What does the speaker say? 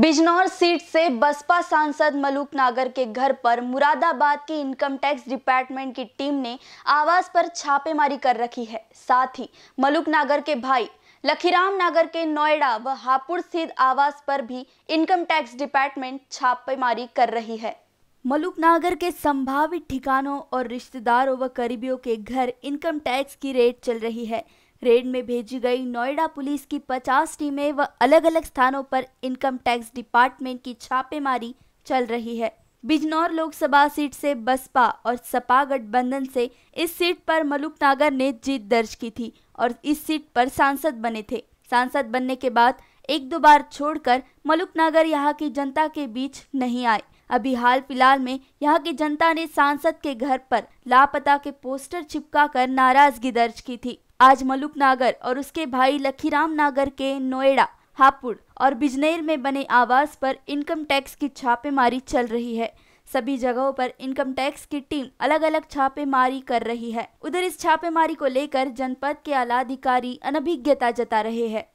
Bijnor seat से बसपा सांसद मलूक नागर के घर पर मुरादाबाद की इनकम टैक्स डिपार्टमेंट की टीम ने आवास पर छापेमारी कर रखी है साथ ही मलूक नागर के भाई लखीराम नागर के नोएडा व हापुड़ स्थित आवास पर भी इनकम टैक्स डिपार्टमेंट छापेमारी कर रही है मलुक नागर के संभावित ठिकानों और रिश्तेदारों व करीबियों के घर इनकम टैक्स की रेट चल रही है रेड में भेजी गई नोएडा पुलिस की 50 टीमें व अलग अलग स्थानों पर इनकम टैक्स डिपार्टमेंट की छापेमारी चल रही है बिजनौर लोकसभा सीट से बसपा और सपा गठबंधन से इस सीट पर मलुक नागर ने जीत दर्ज की थी और इस सीट पर सांसद बने थे सांसद बनने के बाद एक दो बार छोड़कर मलुक नागर यहाँ की जनता के बीच नहीं आए अभी हाल फिलहाल में यहाँ की जनता ने सांसद के घर पर लापता के पोस्टर चिपकाकर नाराजगी दर्ज की थी आज मलुक नागर और उसके भाई लखीराम नागर के नोएडा हापुड़ और बिजनेर में बने आवास पर इनकम टैक्स की छापेमारी चल रही है सभी जगहों पर इनकम टैक्स की टीम अलग अलग छापेमारी कर रही है उधर इस छापेमारी को लेकर जनपद के आला अधिकारी अनभिज्ञता जता रहे हैं